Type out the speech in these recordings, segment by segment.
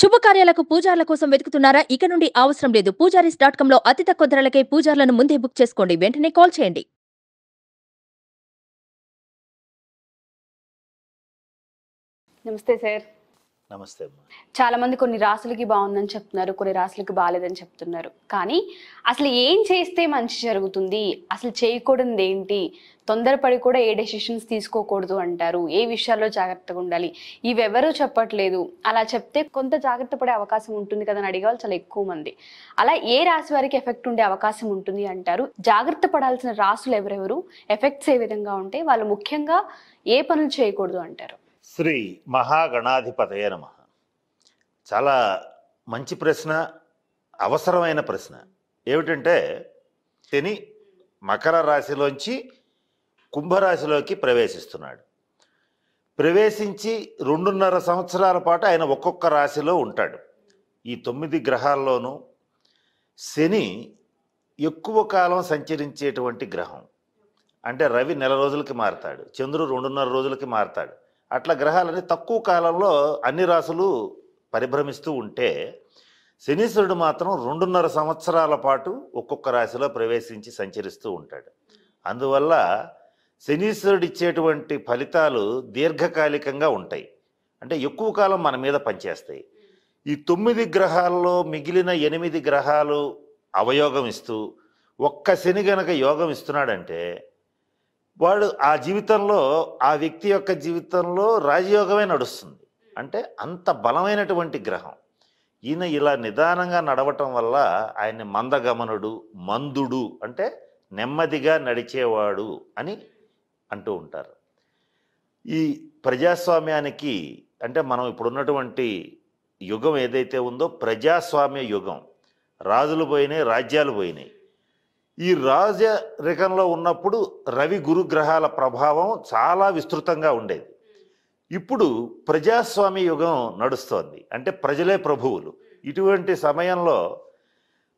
శుభకార్యాలకు పూజార్ల కోసం వెతుకుతున్నారా ఇక నుండి అవసరం లేదు పూజారీస్ డాట్ కామ్ లో అతి తక్కువ ధరలకే పూజార్లను ముందే బుక్ చేసుకోండి వెంటనే కాల్ చేయండి నమస్తే సార్ నమస్తే చాలా మంది కొన్ని రాసులకి బాగుందని చెప్తున్నారు కొన్ని రాసులకి బాగాలేదని చెప్తున్నారు కానీ అసలు ఏం చేస్తే మంచి జరుగుతుంది అసలు చేయకూడదు ఏంటి తొందరపడి కూడా ఏ డెసిషన్స్ తీసుకోకూడదు అంటారు ఏ విషయాల్లో జాగ్రత్తగా ఉండాలి ఇవెవరూ చెప్పట్లేదు అలా చెప్తే కొంత జాగ్రత్త పడే అవకాశం ఉంటుంది కదా అని అడిగేవాళ్ళు చాలా ఎక్కువ మంది అలా ఏ రాశి వారికి ఎఫెక్ట్ ఉండే అవకాశం ఉంటుంది అంటారు జాగ్రత్త పడాల్సిన రాసులు ఎవరెవరు ఎఫెక్ట్స్ ఏ విధంగా ఉంటే వాళ్ళు ముఖ్యంగా ఏ పనులు చేయకూడదు అంటారు శ్రీ మహాగణాధిపతయ నమ చాలా మంచి ప్రశ్న అవసరమైన ప్రశ్న ఏమిటంటే శని మకర రాశిలోంచి కుంభరాశిలోకి ప్రవేశిస్తున్నాడు ప్రవేశించి రెండున్నర సంవత్సరాల పాటు ఆయన ఒక్కొక్క రాశిలో ఉంటాడు ఈ తొమ్మిది గ్రహాల్లోనూ శని ఎక్కువ కాలం సంచరించేటువంటి గ్రహం అంటే రవి నెల రోజులకి మారతాడు చంద్రుడు రెండున్నర రోజులకి మారతాడు అట్లా గ్రహాలని తక్కువ కాలంలో అన్ని రాసులు పరిభ్రమిస్తూ ఉంటే శనీశ్వరుడు మాత్రం రెండున్నర సంవత్సరాల పాటు ఒక్కొక్క రాశిలో ప్రవేశించి సంచరిస్తూ ఉంటాడు అందువల్ల శనీశ్వరుడు ఇచ్చేటువంటి ఫలితాలు దీర్ఘకాలికంగా ఉంటాయి అంటే ఎక్కువ కాలం మన మీద పనిచేస్తాయి ఈ తొమ్మిది గ్రహాల్లో మిగిలిన ఎనిమిది గ్రహాలు అవయోగం ఇస్తూ ఒక్క శని గనక యోగం ఇస్తున్నాడంటే వాడు ఆ జీవితంలో ఆ వ్యక్తి యొక్క జీవితంలో రాజయోగమే నడుస్తుంది అంటే అంత బలమైనటువంటి గ్రహం ఈయన ఇలా నిదానంగా నడవటం వల్ల ఆయన్ని మందగమనుడు మందుడు అంటే నెమ్మదిగా నడిచేవాడు అని అంటూ ఉంటారు ఈ ప్రజాస్వామ్యానికి అంటే మనం ఇప్పుడున్నటువంటి యుగం ఏదైతే ఉందో ప్రజాస్వామ్య యుగం రాజులు పోయినాయి రాజ్యాలు పోయినాయి ఈ రాజ రికంలో ఉన్నప్పుడు రవి గురుగ్రహాల ప్రభావం చాలా విస్తృతంగా ఉండేది ఇప్పుడు ప్రజాస్వామ్య యుగం నడుస్తోంది అంటే ప్రజలే ప్రభువులు ఇటువంటి సమయంలో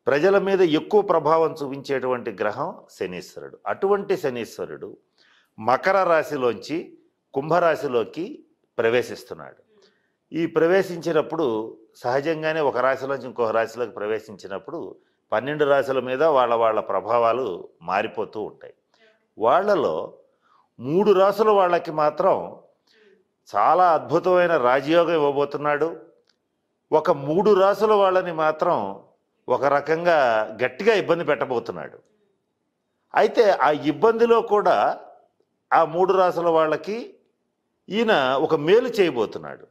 ప్రజల మీద ఎక్కువ ప్రభావం చూపించేటువంటి గ్రహం శనీశ్వరుడు అటువంటి శనీశ్వరుడు మకర రాశిలోంచి కుంభరాశిలోకి ప్రవేశిస్తున్నాడు ఈ ప్రవేశించినప్పుడు సహజంగానే ఒక రాశిలోంచి ఇంకొక రాశిలోకి ప్రవేశించినప్పుడు పన్నెండు రాశుల మీద వాళ్ళ వాళ్ళ ప్రభావాలు మారిపోతూ ఉంటాయి వాళ్ళలో మూడు రాసుల వాళ్ళకి మాత్రం చాలా అద్భుతమైన రాజయోగం ఇవ్వబోతున్నాడు ఒక మూడు రాసుల వాళ్ళని మాత్రం ఒక రకంగా గట్టిగా ఇబ్బంది పెట్టబోతున్నాడు అయితే ఆ ఇబ్బందిలో కూడా ఆ మూడు రాసుల వాళ్ళకి ఈయన ఒక మేలు చేయబోతున్నాడు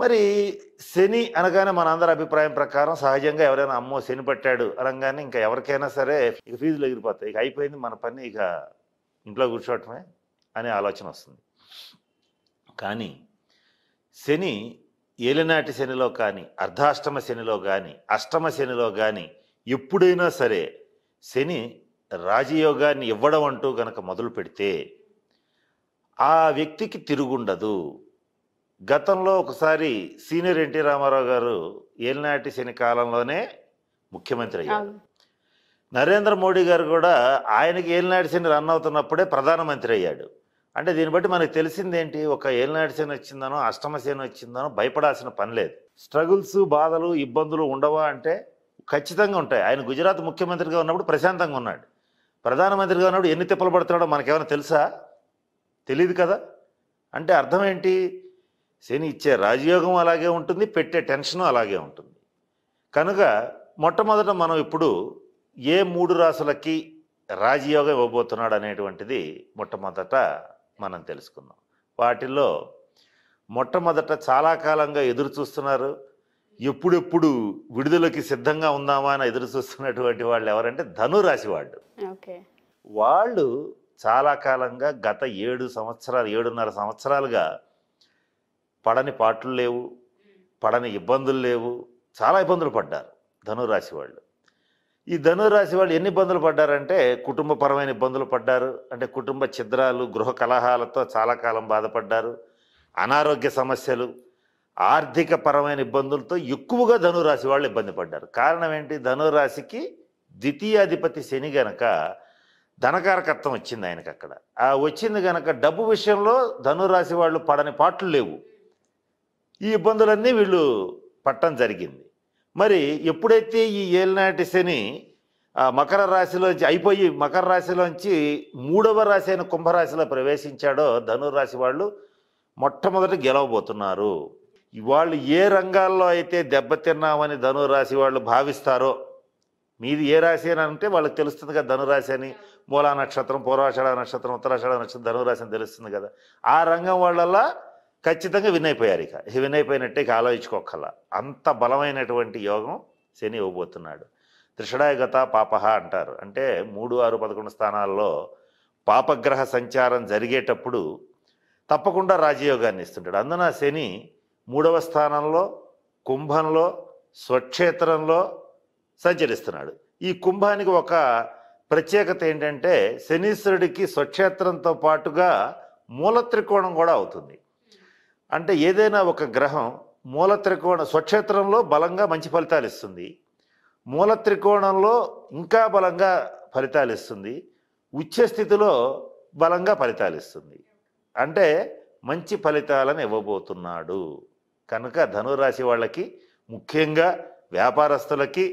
మరి శని అనగానే మన అందరి అభిప్రాయం ప్రకారం సహజంగా ఎవరైనా అమ్మో శని పట్టాడు అనగానే ఇంకా ఎవరికైనా సరే ఇక ఫీజులు ఎగిరిపోతాయి ఇక అయిపోయింది మన పని ఇక ఇంట్లో కూర్చోవటమే అనే ఆలోచన వస్తుంది కానీ శని ఏలినాటి శనిలో కానీ అర్ధాష్టమ శనిలో కానీ అష్టమ శనిలో కానీ ఎప్పుడైనా సరే శని రాజయోగాన్ని ఇవ్వడం అంటూ గనక మొదలు పెడితే ఆ వ్యక్తికి తిరుగుండదు గతంలో ఒకసారి సీనియర్ ఎన్టీ రామారావు గారు ఏలినాటి శని కాలంలోనే ముఖ్యమంత్రి అయ్యారు నరేంద్ర మోడీ గారు కూడా ఆయనకి ఏలినాటి శని రన్ అవుతున్నప్పుడే ప్రధానమంత్రి అయ్యాడు అంటే దీన్ని బట్టి మనకు తెలిసిందేంటి ఒక ఏలినాటి శని వచ్చిందనో శని వచ్చిందనో భయపడాల్సిన పని లేదు స్ట్రగుల్స్ బాధలు ఇబ్బందులు ఉండవా అంటే ఖచ్చితంగా ఉంటాయి ఆయన గుజరాత్ ముఖ్యమంత్రిగా ఉన్నప్పుడు ప్రశాంతంగా ఉన్నాడు ప్రధానమంత్రిగా ఉన్నప్పుడు ఎన్ని తిప్పలు పడుతున్నాడో మనకేమైనా తెలుసా తెలియదు కదా అంటే అర్థం ఏంటి శని ఇచ్చే రాజయోగం అలాగే ఉంటుంది పెట్టే టెన్షను అలాగే ఉంటుంది కనుక మొట్టమొదట మనం ఇప్పుడు ఏ మూడు రాసులకి రాజయోగం ఇవ్వబోతున్నాడు అనేటువంటిది మొట్టమొదట మనం తెలుసుకుందాం వాటిల్లో మొట్టమొదట చాలా కాలంగా ఎదురు చూస్తున్నారు ఎప్పుడెప్పుడు విడుదలకి సిద్ధంగా ఉందామా అని ఎదురు చూస్తున్నటువంటి వాళ్ళు ఎవరంటే ధనురాశి వాళ్ళు వాళ్ళు చాలా కాలంగా గత ఏడు సంవత్సరాలు ఏడున్నర సంవత్సరాలుగా పడని పాటలు లేవు పడని ఇబ్బందులు లేవు చాలా ఇబ్బందులు పడ్డారు ధనురాశి వాళ్ళు ఈ ధనురాశి వాళ్ళు ఎన్ని ఇబ్బందులు పడ్డారంటే కుటుంబపరమైన ఇబ్బందులు పడ్డారు అంటే కుటుంబ ఛిద్రాలు గృహ కలహాలతో చాలా కాలం బాధపడ్డారు అనారోగ్య సమస్యలు ఆర్థిక పరమైన ఇబ్బందులతో ఎక్కువగా ధనురాశి వాళ్ళు ఇబ్బంది పడ్డారు కారణం ఏంటి ధనురాశికి ద్వితీయాధిపతి శని గనక ధనకారకత్వం వచ్చింది ఆయనకు అక్కడ ఆ వచ్చింది గనక డబ్బు విషయంలో ధనురాశి వాళ్ళు పడని పాటలు లేవు ఈ ఇబ్బందులన్నీ వీళ్ళు పట్టడం జరిగింది మరి ఎప్పుడైతే ఈ ఏలినాటి శని మకర రాశిలోంచి అయిపోయి మకర రాశిలోంచి మూడవ రాశి అయిన కుంభరాశిలో ప్రవేశించాడో ధనురాశి వాళ్ళు మొట్టమొదట గెలవబోతున్నారు వాళ్ళు ఏ రంగాల్లో అయితే దెబ్బతిన్నామని ధనురాశి వాళ్ళు భావిస్తారో మీది ఏ రాశి అని అంటే వాళ్ళకి తెలుస్తుంది కదా ధనురాశి అని మూలా నక్షత్రం పూర్వాషాఢ నక్షత్రం ఉత్తరాషాఢ నక్షత్రం ధనురాశి అని తెలుస్తుంది కదా ఆ రంగం వాళ్ళల్లా ఖచ్చితంగా విన్ అయిపోయారు ఇక విన్ అయిపోయినట్టే ఇక ఆలోచించుకోకల అంత బలమైనటువంటి యోగం శని ఇవ్వబోతున్నాడు త్రిషడాయగత పాపహ అంటారు అంటే మూడు ఆరు పదకొండు స్థానాల్లో పాపగ్రహ సంచారం జరిగేటప్పుడు తప్పకుండా రాజయోగాన్ని ఇస్తుంటాడు అందున శని మూడవ స్థానంలో కుంభంలో స్వక్షేత్రంలో సంచరిస్తున్నాడు ఈ కుంభానికి ఒక ప్రత్యేకత ఏంటంటే శనీశ్వరుడికి స్వక్షేత్రంతో పాటుగా మూల త్రికోణం కూడా అవుతుంది అంటే ఏదైనా ఒక గ్రహం మూల త్రికోణ స్వక్షేత్రంలో బలంగా మంచి ఫలితాలు ఇస్తుంది మూల త్రికోణంలో ఇంకా బలంగా ఫలితాలు ఇస్తుంది ఉచ్చస్థితిలో స్థితిలో బలంగా ఫలితాలు ఇస్తుంది అంటే మంచి ఫలితాలను ఇవ్వబోతున్నాడు కనుక ధనురాశి వాళ్ళకి ముఖ్యంగా వ్యాపారస్తులకి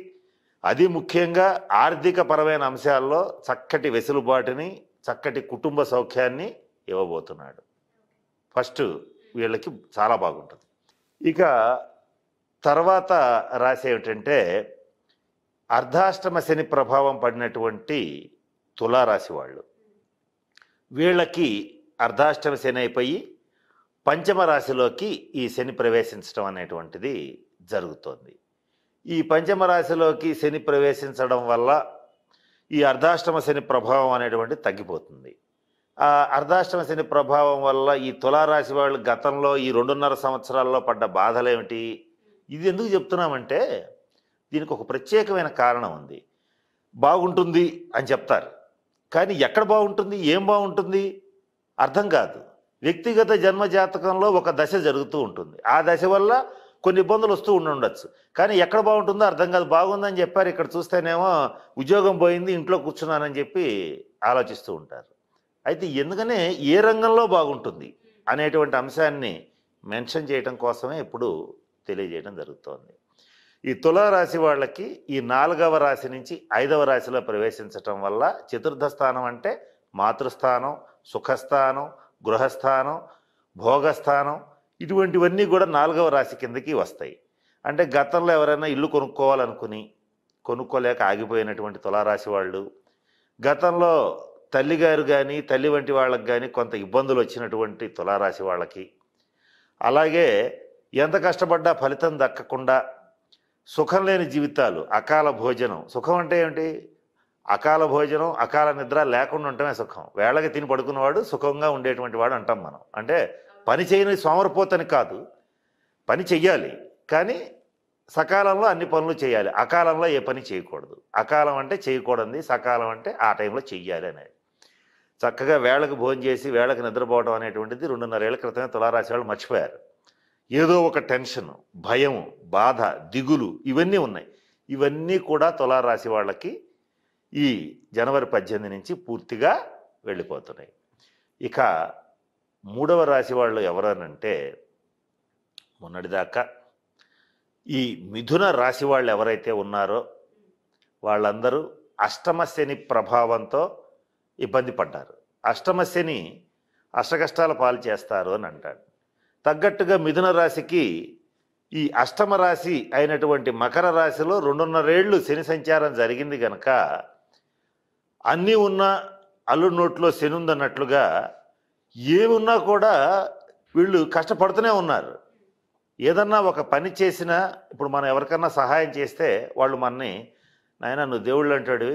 అది ముఖ్యంగా ఆర్థిక పరమైన అంశాల్లో చక్కటి వెసులుబాటుని చక్కటి కుటుంబ సౌఖ్యాన్ని ఇవ్వబోతున్నాడు ఫస్ట్ వీళ్ళకి చాలా బాగుంటుంది ఇక తర్వాత రాశి ఏమిటంటే అర్ధాష్టమ శని ప్రభావం పడినటువంటి తులారాశి వాళ్ళు వీళ్ళకి అర్ధాష్టమ శని అయిపోయి పంచమ రాశిలోకి ఈ శని ప్రవేశించడం అనేటువంటిది జరుగుతోంది ఈ పంచమ రాశిలోకి శని ప్రవేశించడం వల్ల ఈ అర్ధాష్టమ శని ప్రభావం అనేటువంటిది తగ్గిపోతుంది అర్ధాష్టమ శని ప్రభావం వల్ల ఈ తులారాశి వాళ్ళు గతంలో ఈ రెండున్నర సంవత్సరాల్లో పడ్డ బాధలేమిటి ఇది ఎందుకు చెప్తున్నామంటే దీనికి ఒక ప్రత్యేకమైన కారణం ఉంది బాగుంటుంది అని చెప్తారు కానీ ఎక్కడ బాగుంటుంది ఏం బాగుంటుంది అర్థం కాదు వ్యక్తిగత జన్మ జాతకంలో ఒక దశ జరుగుతూ ఉంటుంది ఆ దశ వల్ల కొన్ని ఇబ్బందులు వస్తూ ఉండొచ్చు కానీ ఎక్కడ బాగుంటుందో అర్థం కాదు బాగుందని చెప్పారు ఇక్కడ చూస్తేనేమో ఉద్యోగం పోయింది ఇంట్లో కూర్చున్నానని చెప్పి ఆలోచిస్తూ ఉంటారు అయితే ఎందుకనే ఏ రంగంలో బాగుంటుంది అనేటువంటి అంశాన్ని మెన్షన్ చేయడం కోసమే ఇప్పుడు తెలియజేయడం జరుగుతోంది ఈ తులారాశి వాళ్ళకి ఈ నాలుగవ రాశి నుంచి ఐదవ రాశిలో ప్రవేశించటం వల్ల చతుర్థ స్థానం అంటే మాతృస్థానం సుఖస్థానం గృహస్థానం భోగస్థానం ఇటువంటివన్నీ కూడా నాలుగవ రాశి కిందకి వస్తాయి అంటే గతంలో ఎవరైనా ఇల్లు కొనుక్కోవాలనుకుని కొనుక్కోలేక ఆగిపోయినటువంటి తులారాశి వాళ్ళు గతంలో తల్లిగారు కానీ తల్లి వంటి వాళ్ళకి కానీ కొంత ఇబ్బందులు వచ్చినటువంటి తులారాశి వాళ్ళకి అలాగే ఎంత కష్టపడ్డా ఫలితం దక్కకుండా సుఖం లేని జీవితాలు అకాల భోజనం సుఖం అంటే ఏమిటి అకాల భోజనం అకాల నిద్ర లేకుండా ఉండటమే సుఖం వేళకి తిని పడుకున్నవాడు సుఖంగా ఉండేటువంటి వాడు అంటాం మనం అంటే పని చేయని సోమరిపోతని కాదు పని చెయ్యాలి కానీ సకాలంలో అన్ని పనులు చేయాలి అకాలంలో ఏ పని చేయకూడదు అకాలం అంటే చేయకూడదు సకాలం అంటే ఆ టైంలో చెయ్యాలి అనేది చక్కగా వేళకు భోజనం చేసి వేళకు నిద్రపోవడం అనేటువంటిది రెండున్నరేళ్ల క్రితమే తులారాశి వాళ్ళు మర్చిపోయారు ఏదో ఒక టెన్షన్ భయం బాధ దిగులు ఇవన్నీ ఉన్నాయి ఇవన్నీ కూడా తులారాశి వాళ్ళకి ఈ జనవరి పద్దెనిమిది నుంచి పూర్తిగా వెళ్ళిపోతున్నాయి ఇక మూడవ రాశి వాళ్ళు ఎవరనంటే మొన్నటిదాకా ఈ మిథున రాశి వాళ్ళు ఎవరైతే ఉన్నారో వాళ్ళందరూ అష్టమ శని ప్రభావంతో ఇబ్బంది పడ్డారు అష్టమ శని అష్టకష్టాల పాలు చేస్తారు అని అంటాడు తగ్గట్టుగా మిథున రాశికి ఈ అష్టమ రాశి అయినటువంటి మకర రాశిలో రెండున్నరేళ్లు శని సంచారం జరిగింది గనక అన్నీ ఉన్న అల్లు నోట్లో శని ఉందన్నట్లుగా ఏమున్నా కూడా వీళ్ళు కష్టపడుతూనే ఉన్నారు ఏదన్నా ఒక పని చేసినా ఇప్పుడు మనం ఎవరికన్నా సహాయం చేస్తే వాళ్ళు మనని నాయన నువ్వు దేవుళ్ళు అంటాడు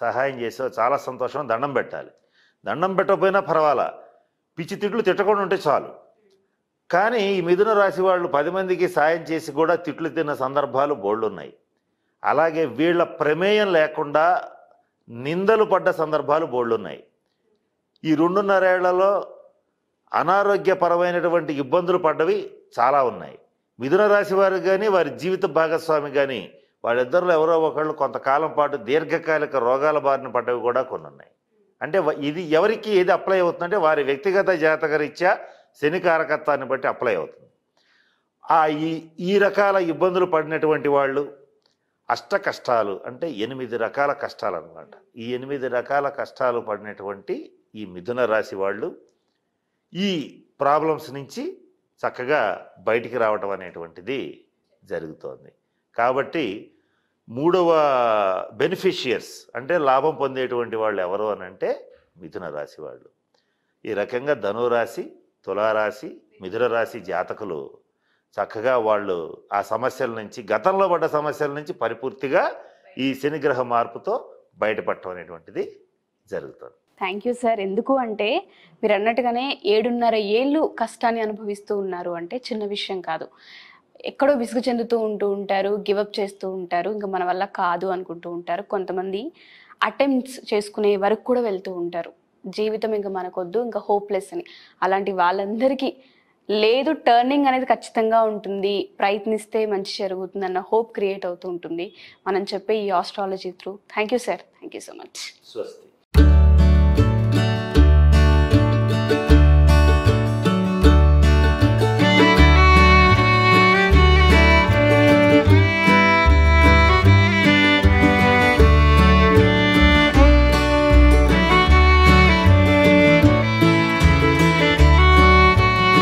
సహాయం చేసావు చాలా సంతోషం దండం పెట్టాలి దండం పెట్టకపోయినా పర్వాలా పిచ్చి తిట్లు తిట్టకుండా ఉంటే చాలు కానీ ఈ మిథున రాశి వాళ్ళు పది మందికి సాయం చేసి కూడా తిట్లు తిన్న సందర్భాలు బోళ్ళున్నాయి అలాగే వీళ్ళ ప్రమేయం లేకుండా నిందలు పడ్డ సందర్భాలు బోళ్ళున్నాయి ఈ రెండున్నరేళ్లలో అనారోగ్యపరమైనటువంటి ఇబ్బందులు పడ్డవి చాలా ఉన్నాయి మిథున రాశి వారికి కానీ వారి జీవిత భాగస్వామి కానీ వాళ్ళిద్దరిలో ఎవరో ఒకళ్ళు కొంతకాలం పాటు దీర్ఘకాలిక రోగాల బారిన పడ్డవి కూడా కొన్ని ఉన్నాయి అంటే ఇది ఎవరికి ఏది అప్లై అవుతుందంటే వారి వ్యక్తిగత జాతకరీత్యా శని కారకత్వాన్ని బట్టి అప్లై అవుతుంది ఆ ఈ ఈ రకాల ఇబ్బందులు పడినటువంటి వాళ్ళు అష్ట కష్టాలు అంటే ఎనిమిది రకాల కష్టాలు అనమాట ఈ ఎనిమిది రకాల కష్టాలు పడినటువంటి ఈ మిథున రాశి వాళ్ళు ఈ ప్రాబ్లమ్స్ నుంచి చక్కగా బయటికి రావటం అనేటువంటిది జరుగుతోంది కాబట్టి మూడవ బెనిఫిషియర్స్ అంటే లాభం పొందేటువంటి వాళ్ళు ఎవరు అని అంటే మిథున రాశి వాళ్ళు ఈ రకంగా ధనురాశి తులారాశి మిథున రాశి జాతకులు చక్కగా వాళ్ళు ఆ సమస్యల నుంచి గతంలో పడ్డ సమస్యల నుంచి పరిపూర్తిగా ఈ శనిగ్రహ మార్పుతో బయటపడటం అనేటువంటిది జరుగుతుంది థ్యాంక్ యూ సార్ ఎందుకు అంటే మీరు అన్నట్టుగానే ఏడున్నర ఏళ్ళు కష్టాన్ని అనుభవిస్తూ ఉన్నారు అంటే చిన్న విషయం కాదు ఎక్కడో విసుగు చెందుతూ ఉంటూ ఉంటారు గివప్ చేస్తూ ఉంటారు ఇంకా మన వల్ల కాదు అనుకుంటూ ఉంటారు కొంతమంది అటెంప్ట్స్ చేసుకునే వరకు కూడా వెళ్తూ ఉంటారు జీవితం ఇంకా మనకొద్దు ఇంకా హోప్లెస్ అని అలాంటి వాళ్ళందరికీ లేదు టర్నింగ్ అనేది ఖచ్చితంగా ఉంటుంది ప్రయత్నిస్తే మంచి జరుగుతుంది అన్న హోప్ క్రియేట్ అవుతూ ఉంటుంది మనం చెప్పే ఈ astrology through thank you sir thank you so much స్వస్తి